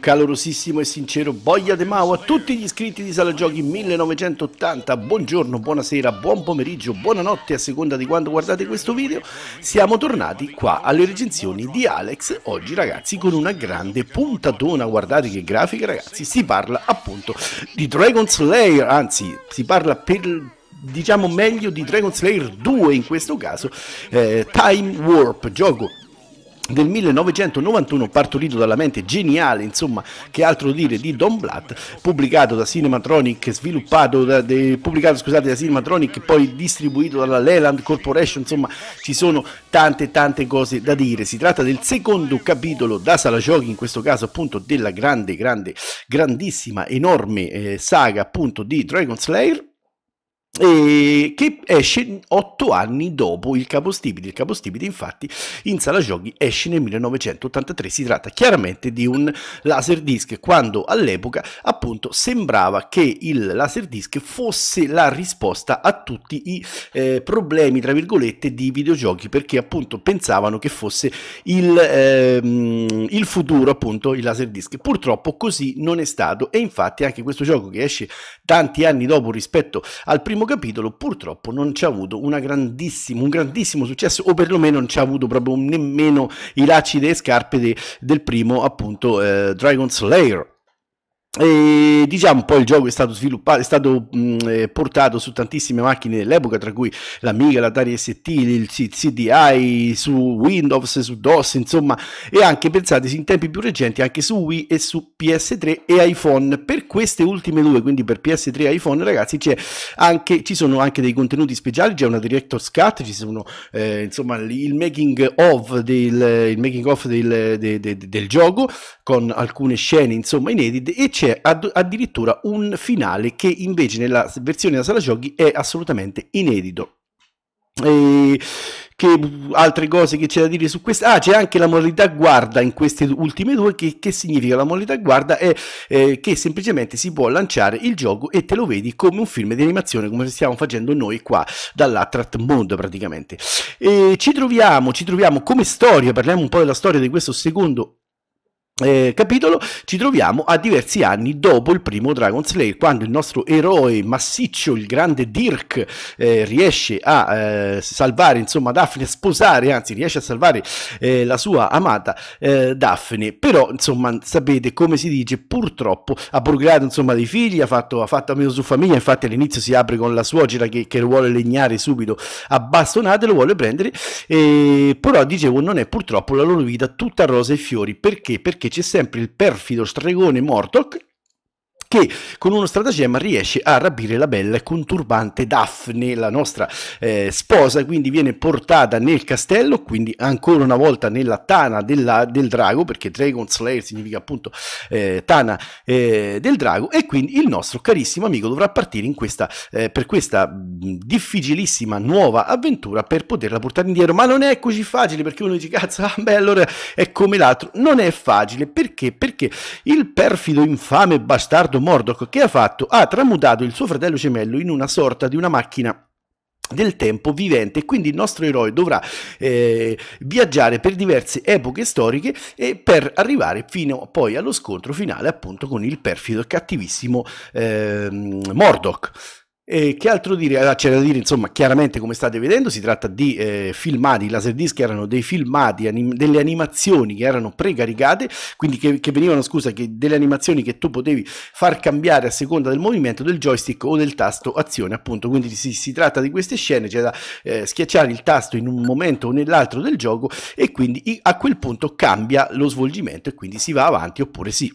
calorosissimo e sincero Boglia De Mau a tutti gli iscritti di Sala Giochi 1980. Buongiorno, buonasera, buon pomeriggio, buonanotte a seconda di quando guardate questo video. Siamo tornati qua alle recensioni di Alex oggi ragazzi con una grande puntatona. Guardate che grafica ragazzi, si parla appunto di Dragon Slayer, anzi si parla per diciamo meglio di Dragon Slayer 2 in questo caso, eh, Time Warp, gioco del 1991 partorito dalla mente geniale insomma che altro dire di Don Blatt pubblicato da Cinematronic sviluppato da, de, pubblicato scusate da Cinematronic poi distribuito dalla Leland Corporation insomma ci sono tante tante cose da dire si tratta del secondo capitolo da sala giochi in questo caso appunto della grande grande grandissima enorme eh, saga appunto di Dragon Slayer e che esce otto anni dopo il capostipite. Il capostipite, infatti, in sala giochi esce nel 1983. Si tratta chiaramente di un laserdisc, quando all'epoca appunto sembrava che il laserdisc fosse la risposta a tutti i eh, problemi, tra virgolette, di videogiochi, perché appunto pensavano che fosse il, ehm, il futuro, appunto, il laserdisc. Purtroppo così non è stato e infatti anche questo gioco che esce tanti anni dopo rispetto al primo primo capitolo purtroppo non ci ha avuto grandissimo, un grandissimo successo o perlomeno non ci ha avuto proprio nemmeno i lacci delle scarpe de, del primo appunto eh, Dragon Slayer e, diciamo poi il gioco è stato sviluppato, è stato mh, eh, portato su tantissime macchine dell'epoca, tra cui l'Amiga, l'Atari ST, il CDI, su Windows, su DOS, insomma, e anche pensate in tempi più recenti anche su Wii e su PS3 e iPhone. Per queste ultime due, quindi per PS3 e iPhone, ragazzi, anche, ci sono anche dei contenuti speciali, c'è una director's cut, ci sono eh, insomma il making of del, making of del, de, de, de, del gioco con alcune scene insomma inedite e c'è ad- addirittura un finale che invece nella versione da sala giochi è assolutamente inedito. E che altre cose che c'è da dire su questa? Ah, c'è anche la modalità guarda in queste ultime due. Che, che significa la modalità guarda? È eh, che semplicemente si può lanciare il gioco e te lo vedi come un film di animazione, come stiamo facendo noi qua dall'Attract Mondo praticamente. E ci troviamo, ci troviamo come storia, parliamo un po' della storia di questo secondo eh, capitolo ci troviamo a diversi anni dopo il primo Dragon Slayer quando il nostro eroe massiccio il grande Dirk eh, riesce a eh, salvare insomma Daphne a sposare anzi riesce a salvare eh, la sua amata eh, Daphne però insomma sapete come si dice purtroppo ha procreato insomma dei figli ha fatto, ha fatto meno su famiglia infatti all'inizio si apre con la suocera che, che vuole legnare subito a bastonate lo vuole prendere eh, però dicevo non è purtroppo la loro vita tutta rosa e fiori perché perché c'è sempre il perfido stregone Mortok che con uno stratagemma riesce a rapire la bella e conturbante Daphne, la nostra eh, sposa, quindi viene portata nel castello, quindi ancora una volta nella tana della, del drago, perché Dragon Slayer significa appunto eh, tana eh, del drago, e quindi il nostro carissimo amico dovrà partire questa, eh, per questa mh, mm, difficilissima nuova avventura per poterla portare indietro, ma non è così facile perché uno dice cazzo, ah, beh allora è come l'altro, non è facile perché? Perché il perfido infame bastardo fatto Mordok? Che ha fatto? Ha tramutato il suo fratello gemello in una sorta di una macchina del tempo vivente e quindi il nostro eroe dovrà eh, viaggiare per diverse epoche storiche e per arrivare fino poi allo scontro finale appunto con il perfido e cattivissimo eh, Mordok. E che altro dire? Allora, ah, c'è da dire, insomma, chiaramente come state vedendo si tratta di eh, filmati, i laserdisc erano dei filmati, anim delle animazioni che erano precaricate, quindi che, che venivano, scusa, che delle animazioni che tu potevi far cambiare a seconda del movimento del joystick o del tasto azione, appunto, quindi si, si tratta di queste scene, c'è cioè da eh, schiacciare il tasto in un momento o nell'altro del gioco e quindi a quel punto cambia lo svolgimento e quindi si va avanti oppure si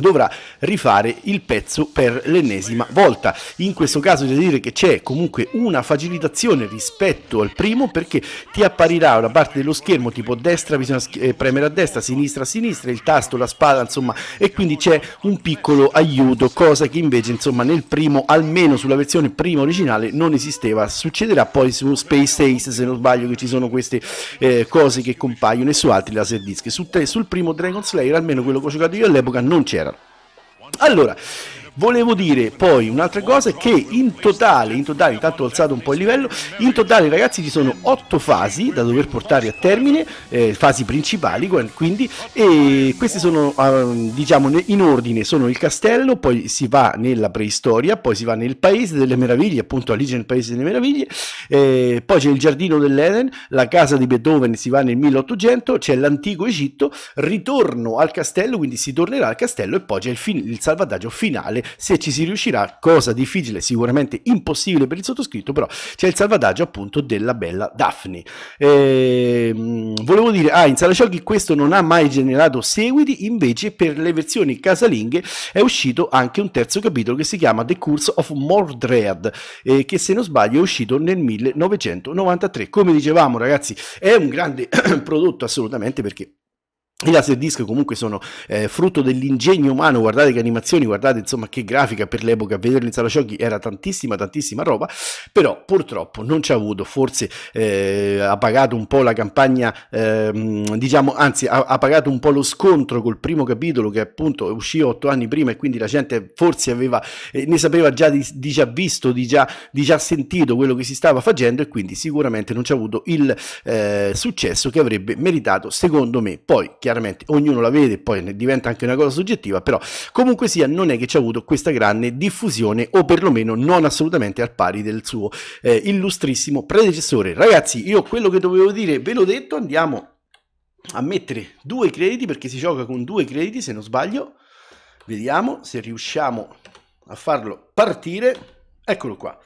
dovrà rifare il pezzo per l'ennesima volta. In questo caso devo dire che c'è comunque una facilitazione rispetto al primo perché ti apparirà una parte dello schermo tipo destra, bisogna eh, premere a destra, sinistra, sinistra, il tasto, la spada, insomma, e quindi c'è un piccolo aiuto, cosa che invece insomma nel primo, almeno sulla versione prima originale, non esisteva. Succederà poi su Space Ace, se non sbaglio, che ci sono queste eh, cose che compaiono e su altri laser disc. Su te, sul primo Dragon Slayer, almeno quello che ho giocato io all'epoca, non c'era allora, Volevo dire poi un'altra cosa che in totale, in totale, intanto ho alzato un po' il livello, in totale ragazzi ci sono otto fasi da dover portare a termine, eh, fasi principali quindi, e queste sono eh, diciamo in ordine, sono il castello, poi si va nella preistoria, poi si va nel paese delle meraviglie, appunto Alice nel paese delle meraviglie, eh, poi c'è il giardino dell'Eden, la casa di Beethoven si va nel 1800, c'è l'antico Egitto, ritorno al castello, quindi si tornerà al castello e poi c'è il, il salvataggio finale se ci si riuscirà, cosa difficile, sicuramente impossibile per il sottoscritto, però c'è il salvataggio appunto della bella Daphne. E, ehm, volevo dire, ah, in sala giochi questo non ha mai generato seguiti, invece per le versioni casalinghe è uscito anche un terzo capitolo che si chiama The Curse of Mordred, eh, che se non sbaglio è uscito nel 1993. Come dicevamo ragazzi, è un grande prodotto assolutamente perché i laserdisc comunque sono eh, frutto dell'ingegno umano, guardate che animazioni, guardate insomma che grafica per l'epoca, vederli in sala giochi era tantissima tantissima roba, però purtroppo non ci ha avuto, forse eh, ha pagato un po' la campagna, eh, diciamo, anzi ha, ha, pagato un po' lo scontro col primo capitolo che appunto uscì otto anni prima e quindi la gente forse aveva, eh, ne sapeva già di, di già visto, di già, di già, sentito quello che si stava facendo e quindi sicuramente non ci ha avuto il eh, successo che avrebbe meritato secondo me. Poi chiaramente ognuno la vede, poi diventa anche una cosa soggettiva, però comunque sia non è che ci ha avuto questa grande diffusione o perlomeno non assolutamente al pari del suo eh, illustrissimo predecessore. Ragazzi, io quello che dovevo dire ve l'ho detto, andiamo a mettere due crediti perché si gioca con due crediti se non sbaglio. Vediamo se riusciamo a farlo partire. Eccolo qua.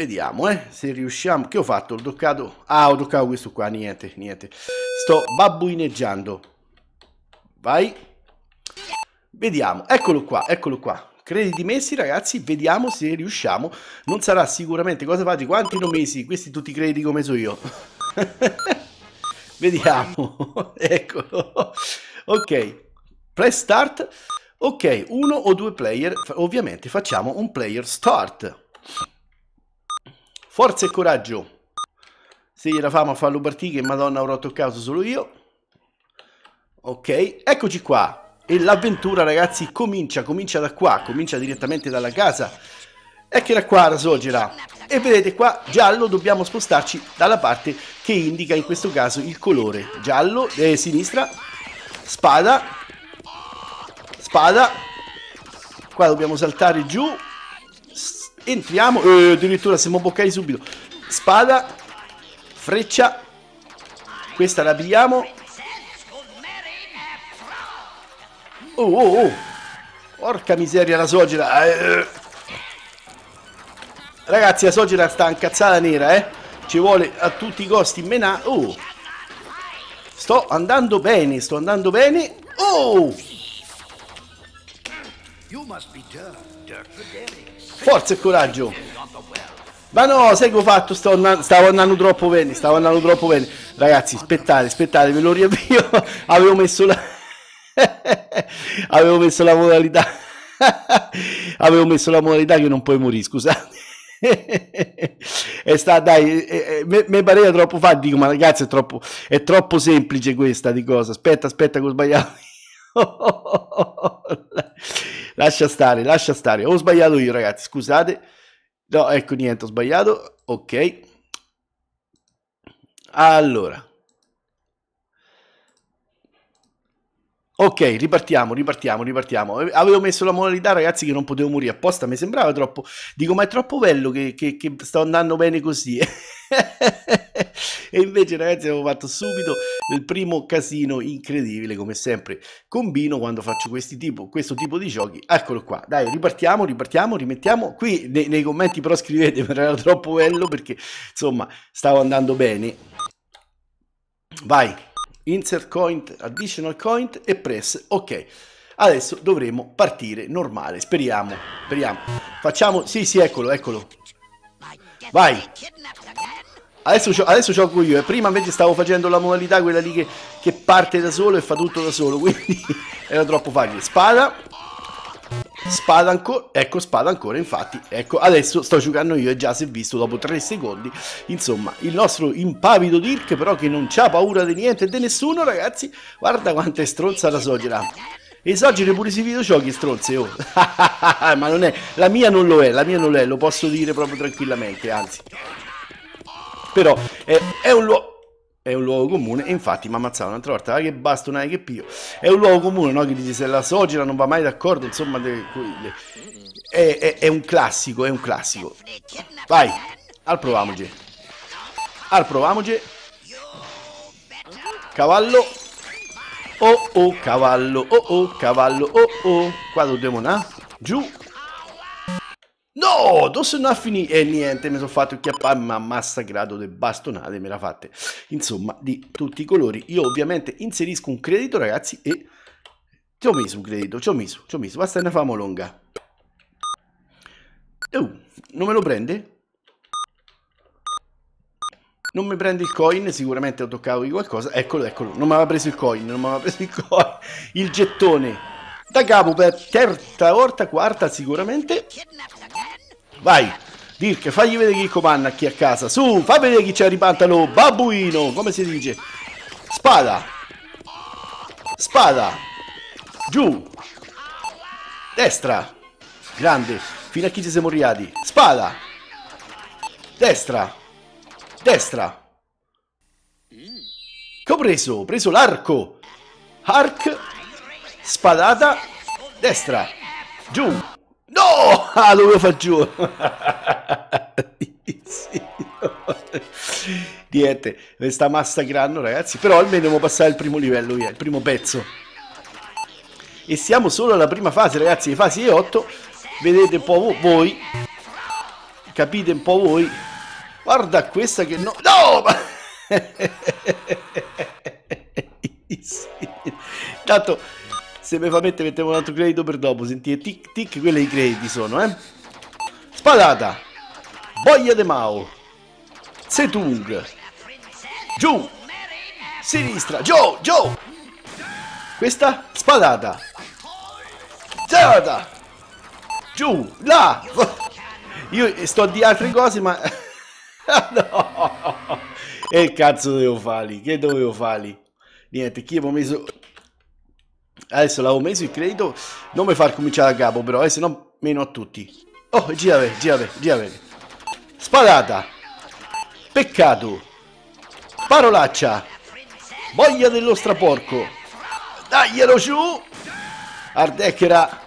Vediamo, eh, se riusciamo... Che ho fatto? Ho toccato... Ah, ho toccato questo qua, niente, niente. Sto babbuineggiando. Vai. Vediamo, eccolo qua, eccolo qua. Crediti messi ragazzi, vediamo se riusciamo. Non sarà sicuramente cosa fate, quanti non mesi? Questi tutti i crediti come so io. vediamo, eccolo. Ok, press start. Ok, uno o due player, ovviamente facciamo un player start. Forza e coraggio. Se gliela famo a farlo partire, che madonna avrò toccato solo io. Ok, eccoci qua. E l'avventura, ragazzi, comincia, comincia da qua, comincia direttamente dalla casa. Eccola qua Rasogera. E vedete qua, giallo, dobbiamo spostarci dalla parte che indica in questo caso il colore. Giallo, eh, sinistra, spada, spada. Qua dobbiamo saltare giù Entriamo, eh, addirittura siamo boccati subito. Spada, freccia. Questa la pigliamo. Oh, oh, oh. Porca miseria la sogera. Eh. Ragazzi, la sogera sta incazzata nera, eh. Ci vuole a tutti i costi menà. Oh. Sto andando bene, sto andando bene. Oh! Forza e coraggio. Ma no, sai che ho fatto? Stavo andando, stavo andando troppo bene, stavo andando troppo bene. Ragazzi, aspettate, aspettate, ve lo riavvio. Avevo messo la... Avevo messo la modalità... Avevo messo la modalità che non puoi morire, scusate. è stata, dai, mi pareva troppo facile, dico, ma ragazzi è troppo, è troppo semplice questa di cosa. Aspetta, aspetta che ho sbagliato lascia stare, lascia stare. Ho sbagliato io, ragazzi, scusate. No, ecco, niente, ho sbagliato. Ok. Allora, Ok, ripartiamo, ripartiamo, ripartiamo. Eh, avevo messo la modalità, ragazzi, che non potevo morire apposta, mi sembrava troppo... Dico, ma è troppo bello che, che, che sta andando bene così. e invece, ragazzi, avevo fatto subito il primo casino incredibile, come sempre combino quando faccio tipo, questo tipo di giochi. Eccolo qua, dai, ripartiamo, ripartiamo, rimettiamo. Qui nei, nei commenti però scrivete, era troppo bello perché, insomma, stavo andando bene. Vai insert coin, additional coin e press ok. Adesso dovremo partire normale, speriamo, speriamo. Facciamo, sì sì eccolo, eccolo. Vai! Adesso, adesso gioco io, e eh. prima invece stavo facendo la modalità quella lì che, che parte da solo e fa tutto da solo, quindi era troppo facile. Spada, Spada ancora, ecco spada ancora infatti, ecco adesso sto giocando io e già si è visto dopo 3 secondi, insomma il nostro impavido Dirk però che non c'ha paura di niente e di nessuno ragazzi, guarda quanto è stronza la soglia, esagere pure sui videogiochi stronze oh. ma non è, la mia non lo è, la mia non lo è, lo posso dire proprio tranquillamente anzi, però è, è un luogo è un luogo comune, e infatti mi ammazzava un'altra volta, ah, che basta una che pio. È un luogo comune, no? Che dice se la sogera non va mai d'accordo, insomma, de, de, è, è, è, un classico, è un classico. Vai, al provamoci. Al provamoci. Cavallo. Oh oh, cavallo, oh oh, cavallo, oh oh. Qua dobbiamo andare. Giù, No, dosso non ha finito. E eh, niente, mi sono fatto chiappare, ma massacrato le bastonate, me la fate. Insomma, di tutti i colori. Io ovviamente inserisco un credito, ragazzi, e... ti ho messo un credito, ci ho messo, ci ho messo. Basta una famo longa. Oh, non me lo prende? Non mi prende il coin, sicuramente ho toccato di qualcosa. Eccolo, eccolo, non mi aveva preso il coin, non mi aveva preso il coin. Il gettone. Da capo per terza volta, quarta sicuramente vai. Dirk, fagli vedere chi comanda a chi a casa. Su, fa vedere chi c'è il ripantano. Babbuino, come si dice? Spada. Spada. Giù. Destra. Grande. Fino a chi ci siamo riati Spada. Destra. Destra. Che ho preso? Ho preso l'arco. Arc. Spadata. Destra. Giù. No! Ah, dove faccio? Niente, mi sta massacrando ragazzi, però almeno devo passare il primo livello, via, il primo pezzo. E siamo solo alla prima fase ragazzi, fase 8, vedete un po' voi, capite un po' voi. Guarda questa che no... No! Tanto se mi fa mettere mettiamo un altro credito per dopo. Sentite, tic tic, quelli i crediti sono, eh. Spadata. Voglia de Mao. Setung. Giù. Sinistra. Giù, giù. Questa spadata. Spadata. Giù, là. Io sto di altre cose, ma no. E cazzo dovevo farli? Che dovevo farli? Niente, chi avevo messo Adesso l'avevo messo il credito. Non mi far cominciare da capo però, eh, se no meno a tutti. Oh, gira bene, gira bene, gira bene. Sparata. Peccato. Parolaccia. Voglia dello straporco. Daglielo giù. Ardecchera.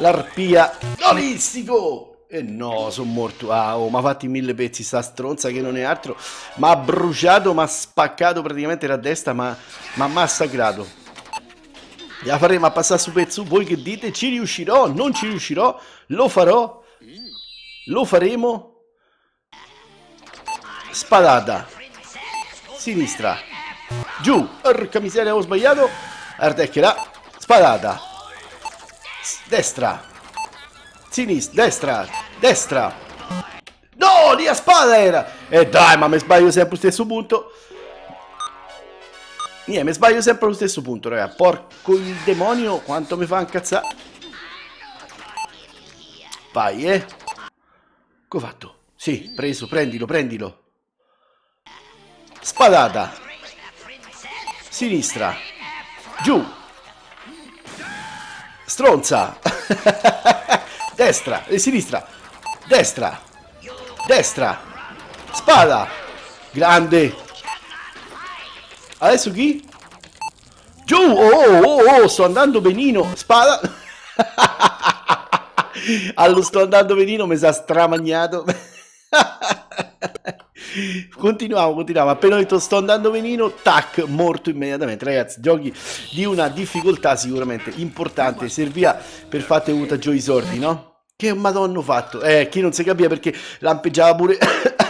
L'arpia. Dolistico. E eh no, sono morto. Ah, oh, fatto fatti mille pezzi sta stronza che non è altro. Ma ha bruciato, ma ha spaccato praticamente la testa, ma ha massacrato. La faremo a passare su pezzo, voi che dite? Ci riuscirò, non ci riuscirò, lo farò, lo faremo. Spadata. Sinistra. Giù. Porca miseria, avevo sbagliato. Ardecchera. Spadata. Destra. Sinistra. Destra. Destra. No, lì a spada era. E eh dai, ma mi sbaglio sempre allo stesso punto. Niente, mi sbaglio sempre allo stesso punto, raga. Porco il demonio, quanto mi fa incazzare. Vai, eh. Che ho fatto? Sì, preso, prendilo, prendilo. Spadata. Sinistra. Giù. Stronza. destra e eh, sinistra. Destra. Destra. Spada. Grande. Adesso chi? Giù! Oh, oh, oh, oh, oh sto andando benino! Spada! Allo sto andando benino, mi sa stramagnato. continuiamo, continuiamo. Appena ho detto sto andando benino, tac, morto immediatamente. Ragazzi, giochi di una difficoltà sicuramente importante. Serviva per fate avuta i Sordi, no? Che madonna ho fatto? Eh, chi non si capiva perché lampeggiava pure...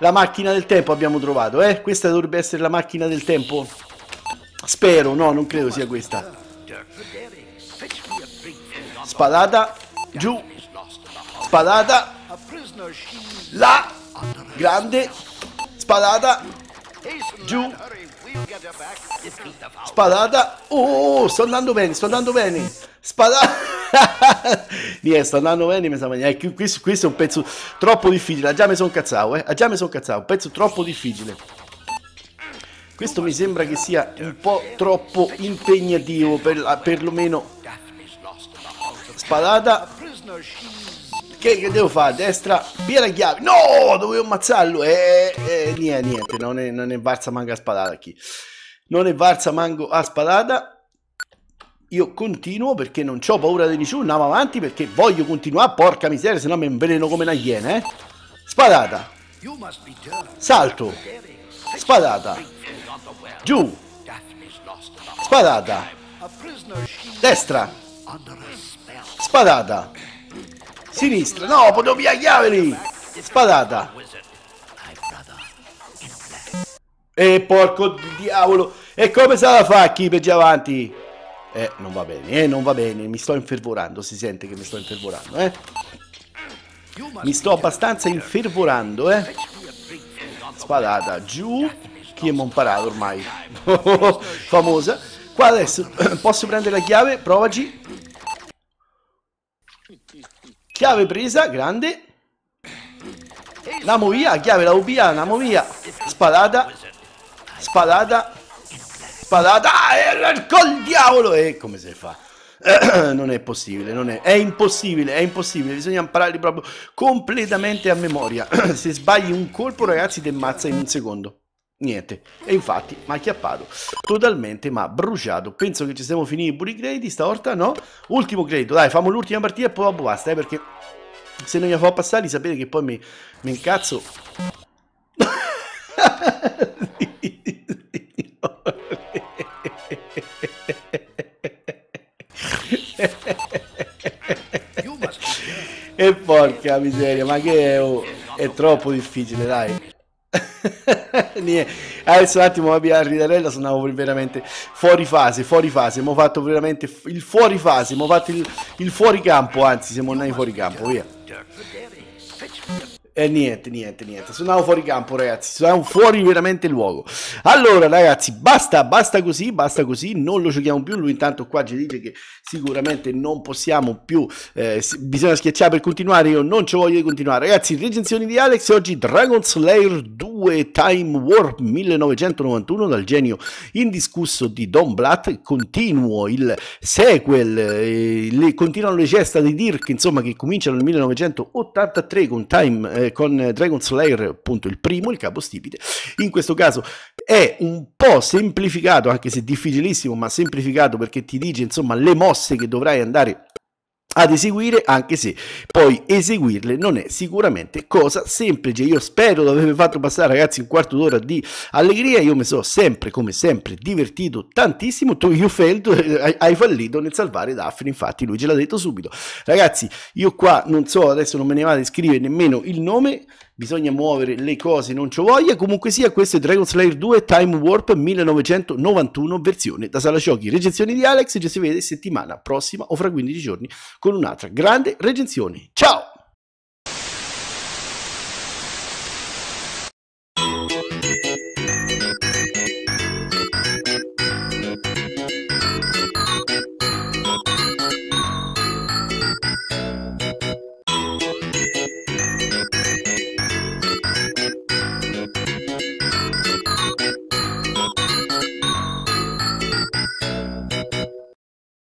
La macchina del tempo abbiamo trovato, eh? Questa dovrebbe essere la macchina del tempo. Spero, no, non credo sia questa. Spadata, giù, spadata, La grande, spadata, giù, spadata. Oh, sto andando bene, sto andando bene. Spadata. Niente, sta andando bene in questa maniera. Questo, questo, è un pezzo troppo difficile. Ha ah, già mi sono cazzato, eh. A ah, già mi sono cazzato. Un pezzo troppo difficile. Questo mi sembra che sia un po' troppo impegnativo per perlomeno spadata che, che, devo fare? Destra, via la chiave. No, dovevo ammazzarlo. E eh, eh, niente, niente, non è, non è varsa manco a spadata qui. Non è varsa manco a spadata io continuo perché non ho paura di nessuno, andiamo avanti perché voglio continuare, porca miseria, se no mi inveleno come una iena, eh. Spadata. Salto. Spadata. Giù. Spadata. Destra. Spadata. Sinistra. No, potevo pigliare lì. Spadata. E porco diavolo. E come sarà la fa chi per avanti? Eh, non va bene, eh, non va bene, mi sto infervorando, si sente che mi sto infervorando, eh. Mi sto abbastanza infervorando, eh. Spadata giù, chi è imparato ormai, famosa. Qua adesso posso prendere la chiave, provaci. Chiave presa, grande. Andiamo via, chiave la via, andiamo via. Spadata, spadata, spadata, ah, col diavolo! E come si fa? non è possibile, non è, è impossibile, è impossibile, bisogna impararli proprio completamente a memoria. Se sbagli un colpo, ragazzi, ti ammazza in un secondo. Niente, e infatti mi ha chiappato totalmente, ma bruciato. Penso che ci siamo finiti pure i crediti stavolta, no? Ultimo credito, dai, famo l'ultima partita e poi dopo basta, eh, perché se non mi fa passare, sapete che poi mi, mi incazzo. E porca miseria, ma che è, oh, è troppo difficile, dai. Adesso un attimo a ridarella suonavo veramente fuori fase, fuori fase, Mi abbiamo fatto veramente il fuori fase, mi abbiamo fatto il, il fuori campo, anzi siamo andati fuori campo, via. E eh, niente, niente, niente. Suonavo fuori campo, ragazzi. Suonavo fuori veramente luogo. Allora, ragazzi, basta, basta così, basta così. Non lo giochiamo più. Lui intanto qua ci dice che sicuramente non possiamo più. Eh, bisogna schiacciare per continuare. Io non ci voglio continuare. Ragazzi, recensioni di Alex. Oggi Dragon Slayer 2 Time Warp 1991 dal genio indiscusso di Don Blatt. Continuo il sequel. Eh, le, continuano le gesta di Dirk, insomma, che cominciano nel 1983 con Time eh, con Dragon Slayer, appunto il primo, il capostipite, in questo caso è un po' semplificato, anche se difficilissimo, ma semplificato perché ti dice insomma le mosse che dovrai andare ad eseguire, anche se poi eseguirle non è sicuramente cosa semplice. Io spero di avervi fatto passare, ragazzi, un quarto d'ora di allegria. Io mi sono sempre, come sempre, divertito tantissimo. Tu, you failed, hai fallito nel salvare Daphne. Infatti, lui ce l'ha detto subito. Ragazzi, io qua non so, adesso non me ne vado a scrivere nemmeno il nome bisogna muovere le cose, non ci voglia. Comunque sia, questo è Dragon Slayer 2 Time Warp 1991, versione da sala giochi. Recensioni di Alex, ci si vede settimana prossima o fra 15 giorni con un'altra grande recensione. Ciao!